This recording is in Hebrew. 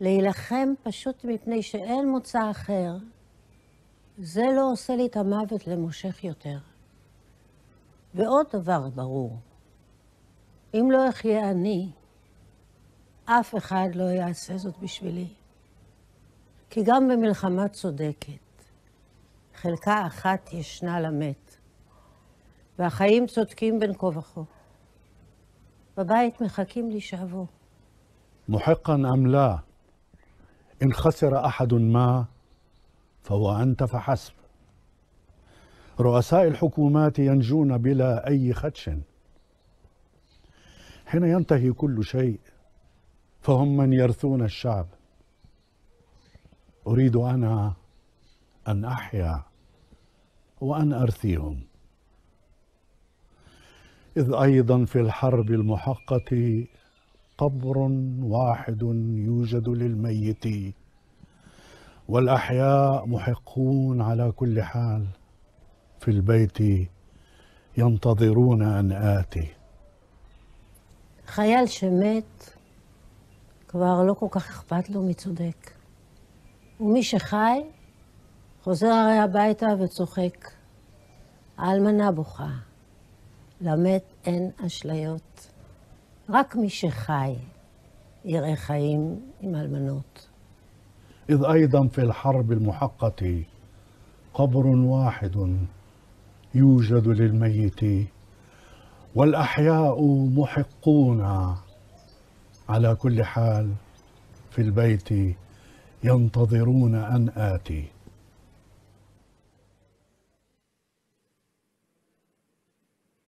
להילחם פשוט מפני שאין מוצא אחר, זה לא עושה לי את המוות למושך יותר. ועוד דבר ברור, אם לא אחיה אני, אף אחד לא יעשה זאת בשבילי. כי גם במלחמה צודקת, חלקה אחת ישנה למת, והחיים צודקים בין כה וכה. בבית מחכים לי שאבו. מוחקן אמלה. إن خسر أحد ما فهو أنت فحسب رؤساء الحكومات ينجون بلا أي خدش حين ينتهي كل شيء فهم من يرثون الشعب أريد أنا أن أحيا وأن أرثيهم إذ أيضا في الحرب المحقة قبر واحد يوجد للميت والاحياء محقون على كل حال في البيت ينتظرون ان اتي חייל שמת, כבר לא כל כך אכפת לו מי צודק. ומי שחי, חוזר הרי הביתה וצוחק. האלמנה בוכה. למת אין אשליות. רק מי שחי יראה חיים עם אלמנות. إذ أيضا في الحرب المحقة قبر واحد يوجد للميت والأحياء محقون على كل حال في البيت ينتظرون أن آتي